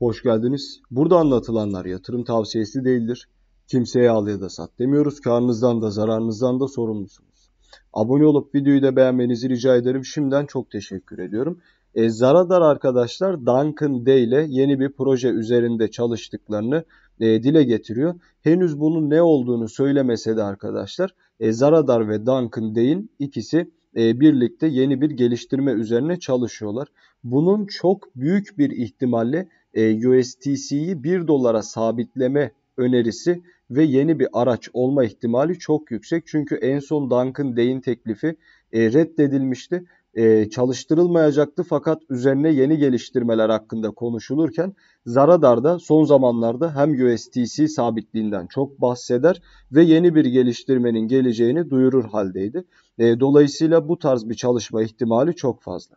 Hoş geldiniz. Burada anlatılanlar yatırım tavsiyesi değildir. Kimseye al ya da sat demiyoruz. Karnınızdan da zararınızdan da sorumlusunuz. Abone olup videoyu da beğenmenizi rica ederim. Şimdiden çok teşekkür ediyorum. E, Zaradar arkadaşlar Duncan Day ile yeni bir proje üzerinde çalıştıklarını e, dile getiriyor. Henüz bunun ne olduğunu söylemese de arkadaşlar e, Zaradar ve Duncan Day'in ikisi e, birlikte yeni bir geliştirme üzerine çalışıyorlar. Bunun çok büyük bir ihtimalle e, USTC'yi 1 dolara sabitleme önerisi ve yeni bir araç olma ihtimali çok yüksek. Çünkü en son Duncan Day'in teklifi e, reddedilmişti. E, çalıştırılmayacaktı fakat üzerine yeni geliştirmeler hakkında konuşulurken Zaradar da son zamanlarda hem USTC sabitliğinden çok bahseder ve yeni bir geliştirmenin geleceğini duyurur haldeydi. dolayısıyla bu tarz bir çalışma ihtimali çok fazla.